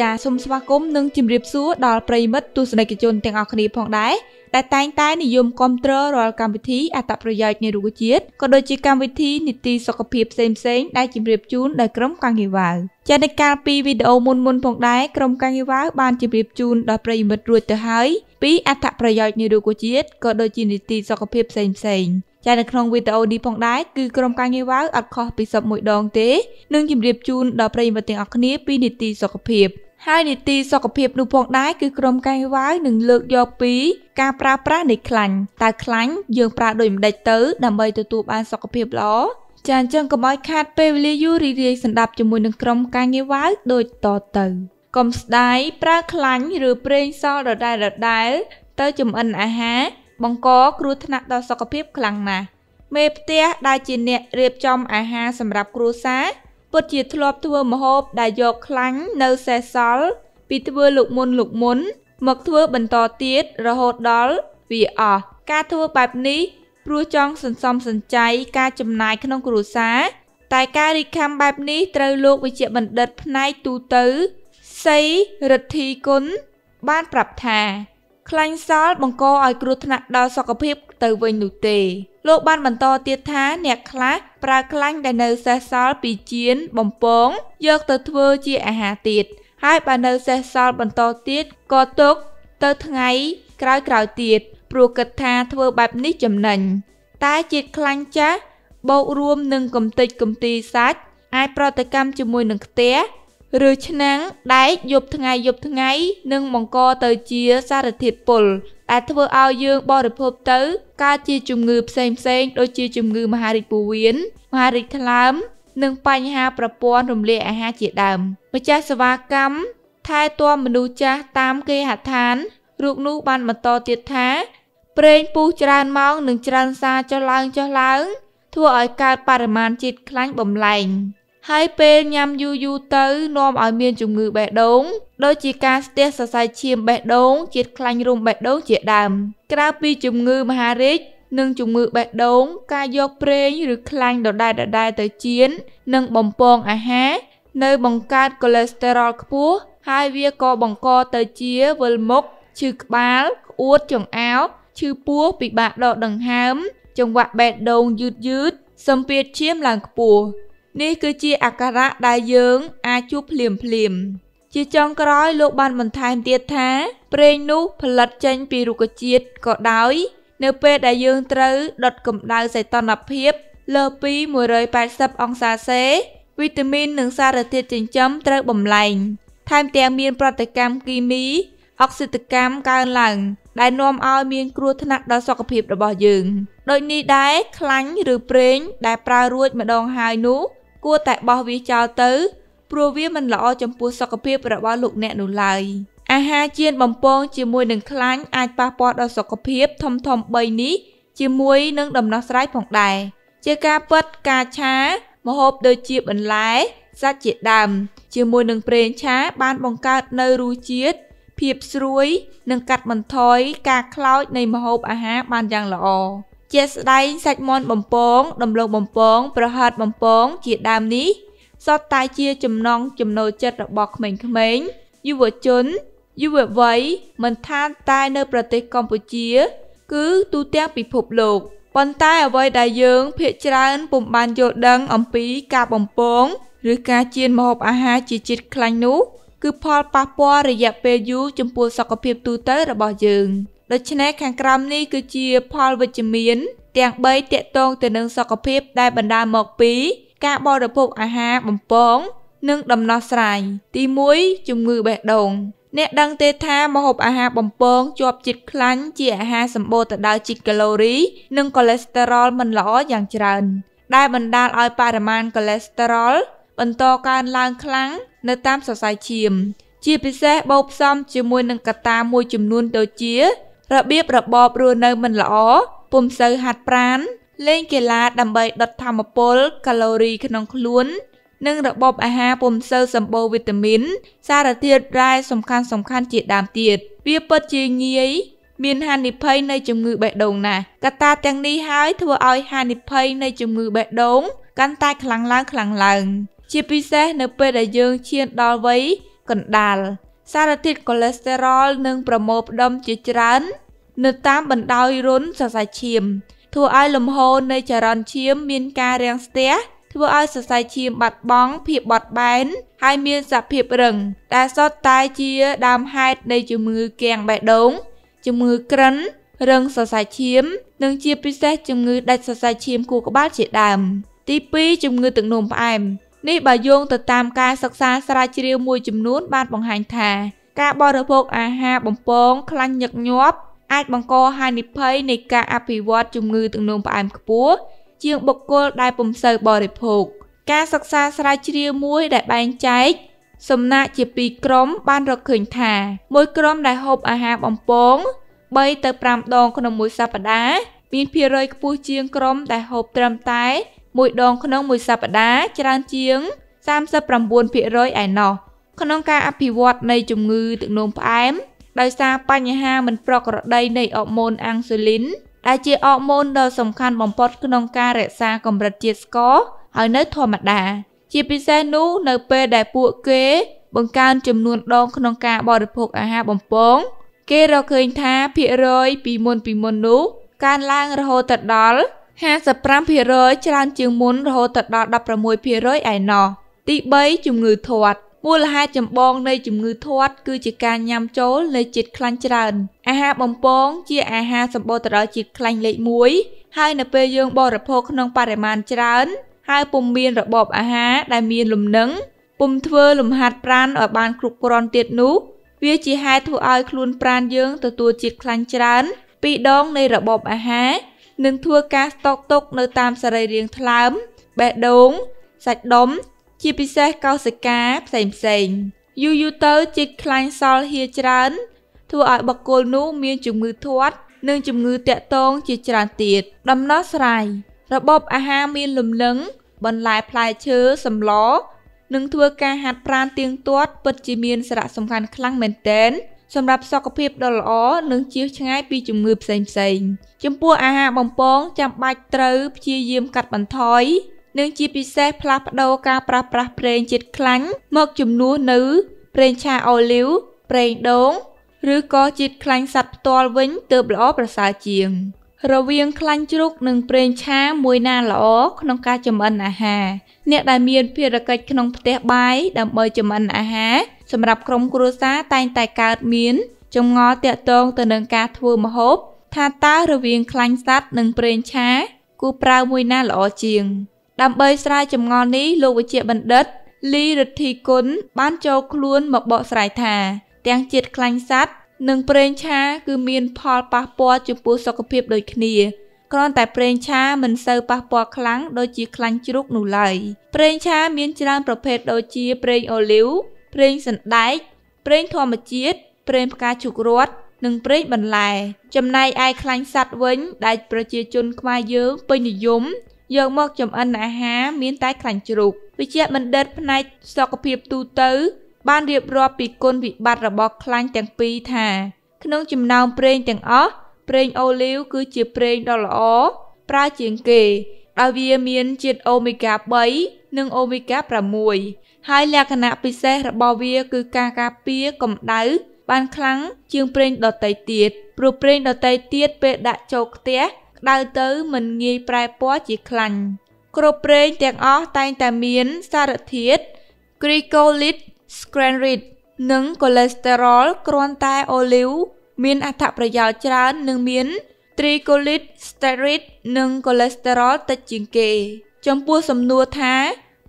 ចាសូមស្វាគមន៍និងជម្រាបសួរដល់ប្រិមិត្តទស្សនិកជនទាំងអស់គ្នាផងដែរដែលតែងតែនិយមគាំទ្ររាល់កម្មវិធីអត្តប្រយោជន៍នៃរុក្ខជាតិក៏ដូចជាកម្មវិធីនីតិសុខភាពផ្សេងៗដែលជម្រាបជូនដោយក្រុមកាងីវ៉ាវចានិកាលពីវីដេអូមុនមុនផងដែរក្រុមកាងីវ៉ាវបានជម្រាបជូនដល់ប្រិមិត្តរួចទៅហើយ ពីអត្តប្រយោជន៍នៃរុក្ខជាតិក៏ដូចជានីតិសុខភាពផ្សេងៗចានៅក្នុងវីដេអូនេះផងដែរគឺក្រុមការងារវាវអត់ខុសពីសពមួយដងទេនឹងជម្រាបជូនដល់ប្រិយមិត្តទាំងអស់គ្នាពីនីតិសុខភាពហើយនីតិសុខភាពនោះផងដែរគឺក្រុមការវាយនឹងលើកយកពីការប្រើប្រាស់នៃខ្លាញ់តើខ្លាញ់យើងប្រើដូចម្ដេចទៅដើម្បីទទួលបានសុខភាពល្អចាអញ្ចឹងកុំឲ្យខាតពេលវេលាយូររីរាយសន្តាប់ជាមួយនឹងក្រុមការងារវាយដូចតទៅកុំស្ដាយប្រើខ្លាញ់ឬប្រេងសល់ដដែលដដែលទៅចំអិនអាហារបង្កគ្រោះថ្នាក់ដល់សុខភាពខ្លាំងណាស់មេផ្ទះដែលជាអ្នករៀបចំអាហារសម្រាប់គ្រួសារពិតជាធ្លាប់ធ្វើម្ហូបដែលយកខ្លាញ់នៅសេសសល់ពីធ្វើលោកមុនលោកមុនមកធ្វើបន្តទៀតរហូតដល់វាអស់ការធ្វើបែបនេះព្រោះចង់សន្សំសំចៃការចំណាយក្នុងគ្រួសារតែការរីកខាំបែបនេះត្រូវលោក វិជ្ជបណ្ឌិត ផ្នែកទូទៅសីរិទ្ធីគុណបានប្រាប់ថាខ្លាញ់សាល់បង្កឲ្យគ្រោះថ្នាក់ដល់សុខភាពទៅវិញនោះទេ លោកបានបន្តទៀតថាអ្នកខ្លះប្រើខ្លាញ់ដែលនៅសេសសល់ពីជៀនបំពងយកទៅធ្វើជាអាហារទៀត ហើយបើនៅសេសសល់បន្តទៀតក៏ទុកទៅថ្ងៃ ក្រោយៗទៀត ព្រោះគិតថាធ្វើបែបនេះចំណេញតែជាតិខ្លាញ់ចាស់បូករួមនឹងកំទេចកំទីសាច់អាចប្រតិកម្មជាមួយនឹងខ្ទះឬឆ្នាំងដែកយប់ថ្ងៃយប់ថ្ងៃនឹងបង្កទៅជាសារធាតុពុលដែលធ្វើឲ្យយើងបរិភោគទៅកើតជាជំងឺផ្សេងផ្សេងដូចជាជំងឺមហារីកពោះវៀនមហារីកថ្លើមនិងបញ្ហាប្រព័ន្ធរំលាយអាហារជាដើមម្ចាស់សេវាកម្មថែទាំមនុស្សចាស់តាម គេហដ្ឋានរូបនោះបានបន្តទៀតថាប្រេងពុះច្រើនម៉ោងនិងច្រើនសារចុះឡើងចុះឡើង ធ្វើឲ្យកើតបរិមាណជាតិខ្លាញ់បំលែងហើយពេលញ៉ាំយូរយូរទៅនាំឲ្យមានជំងឺបេះដូងដូចជាការស្ទះសរសៃឈាមបេះដូងជាតិខ្លាញ់រុំបេះដូងជាដើមក្រៅពីជំងឺមហារីកនិងជំងឺបេះដូងការយកប្រេងឬខ្លាញ់ដដែលៗទៅជៀននិងបំពងអាហារនៅបង្កើតកូលេស្តេរ៉ុលខ្ពស់ហើយវាក៏បង្កទៅជាវិលមុខឈឺក្បាលក្អួតចង្អោរឈឺពោះពិបាកដកដង្ហើមចង្វាក់បេះដូងយឺតយឺតសម្ពាធឈាមឡើងខ្ពស់នេះគឺជាអាការៈដែលយើងអាចជួបភ្លាមភ្លាមជាចុងក្រោយលោកបានបន្ថែមទៀតថាប្រេងនោះផលិតចេញពីរុក្ខជាតិក៏ដោយ នៅពេលដែលយើងត្រូវដុតកម្ដៅសីតុណ្ហភាពលើពី180អង្សាសេវីតាមីននិងសារធាតុចិញ្ចឹមត្រូវបំលែងថែមទាំងមានប្រតិកម្មគីមីអុកស៊ីតកម្មកើនឡើងដែលនាំឲ្យមានគ្រោះថ្នាក់ដល់សុខភាពរបស់យើងដូចនេះដែរខ្លាញ់ឬប្រេងដែលប្រើរួចម្ដងហើយនោះគួរតែបោះវាចោលទៅ ព្រោះវាមិនល្អចំពោះសុខភាពរបស់លោកអ្នកនោះឡើយអាហារជៀនបំពងជាមួយនឹងខ្លាញ់អាចប៉ះពាល់ដល់សុខភាពធំធំ3នេះ ជាមួយនឹងដំណោះស្រាយផងដែរជាការពិតការឆាមហូបដូចជាបន្លែសាច់ជាដើមជាមួយនឹងប្រេងឆាបានបង្កើតនៅរសជាតិភាពស្រួយ និងកាត់បន្ថយការខ្លោចនៃម្ហូបអាហារបានយ៉ាងល្អជាស្ដែងសាច់មន់បំពង ដំឡូងបំពង ប្រហិតបំពងជាដើមនេះសតតែជាចំណងចំណូលចិត្តរបស់ក្មេងៗយុវជនយុវវ័យមិនថាតែនៅប្រទេសកម្ពុជា គឺទូទាំងពិភពលោក ប៉ុន្តែអ្វីដែលយើង ភាកច្រើនពុំបានយល់ដឹងអំពីការបំពងឬការចៀនម្ហូបអាហារជាជាតិខ្លាញ់នោះ គឺ ផលប៉ះពាល់រយៈពេលយូរចំពោះសុខភាពទូទៅរបស់យើង។ដូច្នេះខាងក្រោមនេះគឺជាផលវិជ្ជមាន ទាំង3តាក់ទងទៅនឹងសុខភាព ដែលបណ្ដាលមកពីការបរិភោគអាហារបំពង និងដំណោះស្រាយទី1ជំងឺបេះដូង អ្នកដឹង ទេថាម្ហូបអាហារបំពងជាប់ជាតិខ្លាញ់ជាអាហារសម្បូរទៅដោយជាតិកាឡូរី និងកូឡេស្តេរ៉ុលមិនល្អយ៉ាងច្រើន ដែលបណ្ដាលឲ្យបរិមាណកូឡេស្តេរ៉ុលបន្តកើនឡើងខ្លាំងនៅតាមសរសៃឈាម ជាពិសេសបូកផ្សំ ជាមួយនឹងកត្តាមួយចំនួនដូចជារបៀបរបបរស់នៅមិនល្អពុំសូវហាត់ប្រាណលេងកីឡាដើម្បីដុតធម្មពលកាឡូរីក្នុងខ្លួន និងរបបអាហារពុំសូវសម្បូរវីតាមីនសារធាតុរ៉ែសំខាន់សំខាន់ជាដើមទៀត វាពិតជាងាយ មានហានិភ័យនៃជំងឺបេះដូងណាស់កត្តាទាំងនេះហើយធ្វើឲ្យហានិភ័យនៃជំងឺបេះដូងកាន់តែខ្លាំងឡើងខ្លាំងឡើងជាពិសេសនៅពេលដែលយើងឈានដល់វ័យកណ្ដាលសារធាតុកូលេស្តេរ៉ុលនឹងប្រមូលផ្ដុំជាច្រើន នៅតាមបណ្ដោយរុនសរសៃឈាម ធ្វើឲ្យលំហូរនៃចរន្តឈាមមានការរាំងស្ទះធ្វើឲ្យសរសៃឈាមបាត់បង់ភាពបត់បែន ហើយមានសភាពរឹងដែលសុទ្ធតែជាដើមហេតុនៃជំងឺគាំងបេះដូងជំងឺក្រិន រឹងសរសៃឈាម និងជាពិសេស ជំងឺដាច់សរសៃឈាមគូក្បាលជាដើមទី2ជំងឺទឹកនោមផ្អែមនេះបើយោងទៅតាមការសិក្សាស្រាវជ្រាវមួយចំនួនបានបង្ហាញថា ការបរិភោគអាហារបំពងខ្លាញ់ញឹកញាប់ អាច បង្កហានិភ័យនៃការអភិវឌ្ឍជំងឺទឹកនោមផ្អែមខ្ពស់ជាងបុគ្គលដែលពុំសូវបរិភោគការសិក្សាស្រាវជ្រាវមួយដែលបែងចែកសំណាក់ជាពីរក្រុម បានរកឃើញថា មួយក្រុមដែលហូបអាហារបំពង3ទៅ5ដង ក្នុងមួយសប្តាហ៍មានភារយខ្ពស់ជាងក្រុមដែលហូបត្រឹមតែមួយដងក្នុងមួយសប្តាហ៍ច្រើនជាង39%ឯណោះក្នុងការអភិវឌ្ឍនៃជំងឺទឹកនោមផ្អែមដោយសារបញ្ហាមិនប្រក្រតីនៃអរម៉ូនអាំងស៊ូលីនដែលជាអរម៉ូនដ៏សំខាន់បំផុតក្នុងការរក្សាកម្រិតជាតិស្ករឲ្យនៅធម្មតា ជាពិសេសនោះនៅពេលដែលពួកគេបង្កើនចំនួនដងក្នុងការបរិភោគអាហារបំពង គេរកឃើញថាភាគរយពីមុនពីមុននោះកើនឡើងរហូតដល់55%ច្រើនជាងមុនរហូតដល់16%ឯណោះទី3ជំងឺធាត់មូលហេតុចម្បងនៃជំងឺធាត់គឺជាការញ៉ាំចូលនៃជាតិខ្លាញ់ច្រើនអាហារបំពងជាអាហារសម្បូរទៅដោយជាតិខ្លាញ់លេខ1ហើយនៅពេលយើងបរិភោគក្នុងបរិមាណច្រើន ហើយពុំមានរបបអាហារដែលមានលំនឹងពុំធ្វើលំហាត់ប្រាណឲ្យបានគ្រប់គ្រាន់ទៀតនោះ វាជាហេតុធ្វើឲ្យខ្លួនប្រាណយើងទទួលជាតិខ្លាញ់ច្រើនពីរដងនៃរបបអាហារនិងធ្វើការស្តុកទុកនៅតាមសរីរាង្គថ្លើមបេះដូងសាច់ដុំជាពិសេសកោសិកាផ្សេងៗយូរយូរទៅជាតិខ្លាញ់សល់ហៀច្រើនធ្វើឲ្យបកគលនោះមានជំងឺធាត់និងជំងឺតាក់ទងជាច្រើនទៀតដំណោះស្រាយរបបអាហារមានលំនឹងបន្លែផ្លែឈើសម្លនិងធ្វើការហាត់ប្រាណទៀងទាត់ពិតជាមានសារៈសំខាន់ខ្លាំងមែនទែន។សម្រាប់សុខភាពដ៏ល្អនិងជៀសឆ្ងាយពីជំងឺផ្សេងៗចំពោះអាហារបំពងចាំបាច់ត្រូវព្យាយាមកាត់បន្ថយនិងជាពិសេសផ្លាស់ប្ដូរការប្រើប្រាស់ប្រេងជាតិខ្លាញ់មកជំនួសនៅប្រេងឆាអូលីវប្រេងដូងឬក៏ជាតិខ្លាញ់សត្វផ្ទាល់វិញទើបល្អប្រសើរជាង។រវាងខ្លាញ់ជ្រូកនិងប្រេងឆាមួយណាល្អក្នុងការចម្អិនអាហារអ្នកដែលមានភារកិច្ចក្នុងផ្ទះបាយដើម្បីចម្អិនអាហារសម្រាប់ក្រុមគ្រួសារតែងតែកើតមានចម្ងល់តាក់ទងទៅនឹងការធ្វើម្ហូបថាតើរវាងខ្លាញ់សត្វនិងប្រេងឆាគូប្រើមួយណាល្អជាង ដើម្បីស្រាវចម្ងល់នេះលោកវិជ្ជបណ្ឌិត លីរិទ្ធីគុណបានចូលខ្លួនមកបកស្រាយថាទាំងជាតិខ្លាញ់សត្វនិងប្រេងឆាគឺមាន ផលប៉ះពាល់ចំពោះសុខភាពដូចគ្នាគ្រាន់តែប្រេងឆាមិនសូវប៉ះពាល់ខ្លាំងដូចជាខ្លាញ់ជ្រូកនោះឡើយប្រេងឆាមានច្រើនប្រភេទដូចជាប្រេងអូលីវប្រេងសណ្តែកប្រេងធម្មជាតិប្រេងផ្កាឈូករត់និងប្រេងបន្លែ ចំណែកឯខ្លាញ់សត្វវិញ ដែល ប្រជាជនខ្មែរយើងពេញនិយមយកមកចំអិនអាហារមាន តែខ្លាញ់ជ្រូកវិជ្ជបណ្ឌិតផ្នែកសុខភាពទូទៅបានរៀបរាប់ពីគុណវិបត្តិរបស់ខ្លាញ់ទាំងពីរថា ក្នុងចំណោមប្រេងទាំងអស់ប្រេងអូលីវគឺជាប្រេងដ៏ល្អប្រើជាងគេដោយវាមានជាតិអូមេហ្គា3និងអូមេហ្គា6ហើយលក្ខណៈពិសេសរបស់វាគឺ ការការពារកម្ដៅបានខ្លាំងជាងប្រេងដតៃទៀតព្រោះប្រេងដតៃទៀតពេលដាក់ចូលខ្ទះក្ដៅទៅមិនងាយប្រែពណ៌ជាខ្លាញ់គ្រប់ប្រេងទាំងអស់តែងតែមានសារធាតុ glycolate Scranrid និង cholesterol គ្រាន់តែ olive មានអត្ថប្រយោជន៍ច្រើននិងមាន triglycerid និង cholesterol តិចជាងគេចំពោះសំណួរថា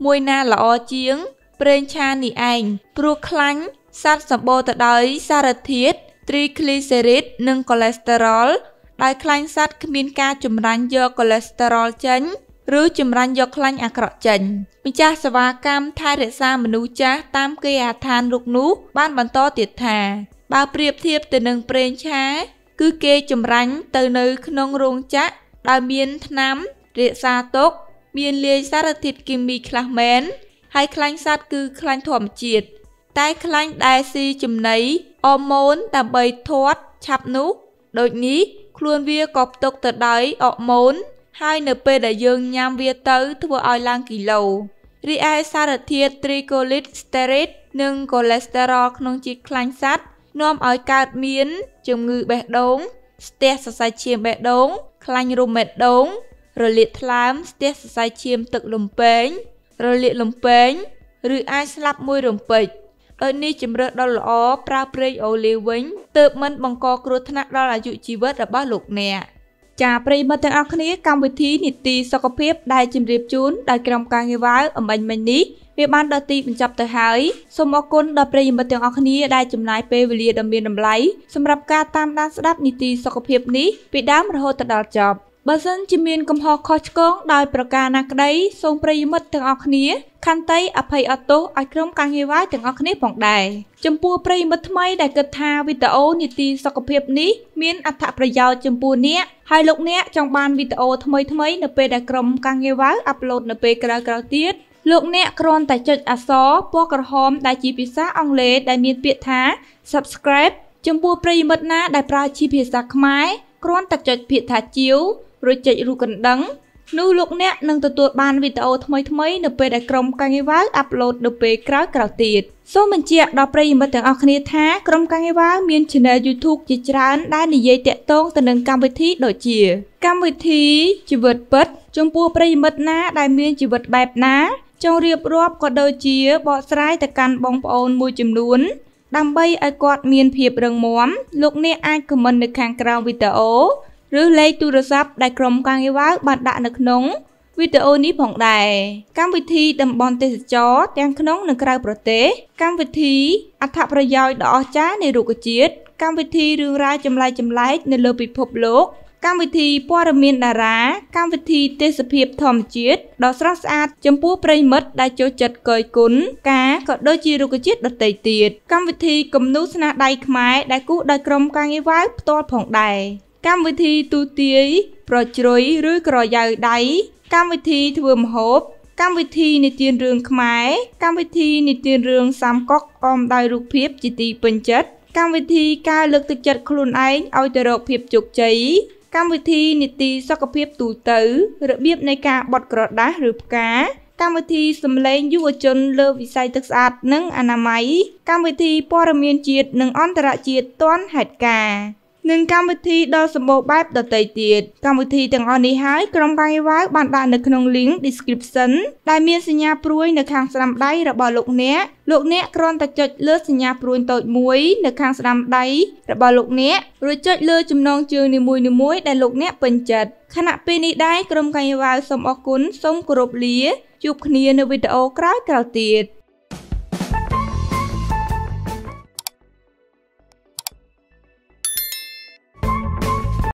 មួយណាល្អជាង ប្រេងឆានេះឯងព្រោះខ្លាញ់សត្វសម្បូរទៅដោយសារធាតុ triglycerid និង cholesterol ដោយខ្លាញ់សត្វគ្មានការចម្រាញ់យក cholesterol ចេញឬចម្រាញ់យកខ្លាញ់អាក្រក់ចេញម្ចាស់សេវាកម្មថែរក្សាមនុស្សចាស់តាមគេអាឋានរុកនោះ បានបន្តទៀតថា បើប្រៀបធៀបទៅនឹងប្រេងឆា គឺគេចម្រាញ់ ទៅនៅក្នុងរោងចក្រដែលមានថ្នាំរក្សាទុកមានលាយសារធាតុគីមីខ្លះមែនហើយខ្លាញ់សត្វគឺខ្លាញ់ធម្មជាតិតែខ្លាញ់ដែលស៊ីចំណីអរម៉ូនដើម្បីធាត់ឆាប់នោះដូចនេះ ខ្លួនវាក៏ផ្ទុកទៅដោយអរម៉ូនហើយនៅពេលដែលយើងញ៉ាំវាទៅធ្វើឲ្យឡើងគីឡូរីឯសារធាតុ triglyceride និង cholesterol ក្នុងជាតិខ្លាញ់សត្វនាំឲ្យកើតមាន ជំងឺបេះដូង ស្ទះសរសៃឈាមបេះដូងខ្លាញ់រ៉ូមេដូង រលាកថ្លើមស្ទះសរសៃឈាមទឹកលំពេងរលាកលំពេងឬអាចស្លាប់មួយរំពេចដោយនេះជំរើសដ៏ល្អប្រើប្រេងអូលីវវិញទើបមិនបង្កគ្រោះថ្នាក់ដល់អាយុជីវិតរបស់លោកអ្នក។ចាប្រិមិត្តទាំងអស់គ្នាកម្មវិធីនីតិសុខភាពដែលជម្រាបជូនដោយក្រុមការងារវ៉ាវអំបញ្ញមិញនេះវាបានដល់ទីបញ្ចប់ទៅហើយសូមអរគុណដល់ប្រិយមិត្តទាំងអស់គ្នាដែលចំណាយពេលវេលាដ៏មានតម្លៃសម្រាប់ការតាមដានស្ដាប់នីតិសុខភាពនេះពីដើមរហូតដល់ចប់បើសិនជាមានកំហុសខុសឆ្គងដោយប្រការណាក្តីសូមប្រិយមិត្តទាំងអស់គ្នា ខន្តីអភ័យអត់ទោសឲ្យក្រុមការងារវាយទាំងអស់គ្នាផងដែរចំពោះប្រិយមិត្តថ្មី ដែលគិតថាវីដេអូនីតិសុខភាពនេះ មានអត្ថប្រយោជន៍ចំពោះអ្នកហើយលោកអ្នកចង់បានវីដេអូថ្មីថ្មី នៅពេលដែលក្រុមការងារវាយអាប់ឡូតនៅពេលក្រោយៗទៀតលោកអ្នកគ្រាន់តែចុចអក្សរពណ៌ក្រហម ដែលជាភាសាអង់គ្លេសដែលមានពាក្យថា subscribe ចំពោះប្រិយមិត្តណាដែលប្រើជាភាសាខ្មែរគ្រាន់តែចុចពាក្យថាជាវរួចចុចរូបកណ្ដឹងនោះលោកអ្នកនឹងទទួលបានវីដេអូថ្មីៗនៅពេលដែលក្រុមកាងារវ៉ាវអាប់ឡូតនៅពេលក្រោយៗទៀតសូមបញ្ជាក់ដល់ប្រិយមិត្តទាំងអស់គ្នាថាក្រុមកាងារវ៉ាវមាន Channel YouTube ជាច្រើនដែលនិយាយតាក់ទងទៅនឹងកម្មវិធីដូចជា កម្មវិធីជីវិតពិតចំពោះប្រិយមិត្តណា ដែលមានជីវិតបែបណាចង់រៀបរាប់ក៏ដូចជាបកស្រាយទៅកាន់បងប្អូនមួយចំនួន ដើម្បីឲ្យគាត់មានភាពរឹងមាំលោកអ្នកអាចខមមិននៅខាងក្រោមវីដេអូឬលេខទូរស័ព្ទដែលក្រុមការងារវាវបានដាក់នៅក្នុងវីដេអូនេះផងដែរកម្មវិធីតំបន់ទេសចរទាំងក្នុងនិងក្រៅប្រទេសកម្មវិធីអត្ថប្រយោជន៍ដ៏អស្ចារ្យនៃរុក្ខជាតិកម្មវិធីរឿងរ៉ាវចម្លែកចម្លែកនៅលើពិភពលោកកម្មវិធីព័ត៌មានតារាកម្មវិធីទេសភាពធម្មជាតិដ៏ស្រស់ស្អាតចំពោះប្រិមិត្តដែលចូលចិត្តកយគុណការក៏ដូចជារុក្ខជាតិដទៃទៀតកម្មវិធីគំនូរស្នាដៃខ្មែរដែលគូដោយក្រុមការងារវាយផ្ទាល់ផងដែរកម្មវិធីទូទាយប្រជ្រុយឬក្រយៅដៃកម្មវិធីធ្វើម្ហូបកម្មវិធីនិទានរឿងខ្មែរកម្មវិធីនិទានរឿងសាមកុកអមដោយរូបភាពជាទីពេញចិត្តកម្មវិធីការលើកទឹកចិត្តខ្លួនឯងឲ្យទៅរកភាពជោគជ័យកម្មវិធីនីតិសុខភាពទូទៅរបៀបនៃការបត់ក្រដាសឬផ្កាកម្មវិធីសម្លេងយុវជនលើវិស័យទឹកស្អាត និងអនាម័យកម្មវិធីព័ត៌មានជាតិនិងអន្តរជាតិទាន់ហេតុការណ៍និងកម្មវិធីដ៏សម្បូរបែបដទៃទៀតកម្មវិធីទាំងអស់នេះហើយក្រុមការងារវាវបានដាក់នៅក្នុង link description ដែលមានសញ្ញាព្រួយនៅខាងស្ដាំដៃរបស់លោកអ្នកលោកអ្នកគ្រាន់តែចុចលើសញ្ញាព្រួយតូចមួយនៅខាងស្ដាំដៃរបស់លោកអ្នករួចចុចលើ ចំណងជើងនីមួយៗដែលលោកអ្នកពេញចិត្តខណៈពេលនេះដែរក្រុមការងារវាវសូមអរគុណសូមគោរពលាជួបគ្នានៅវីដេអូក្រោយៗទៀត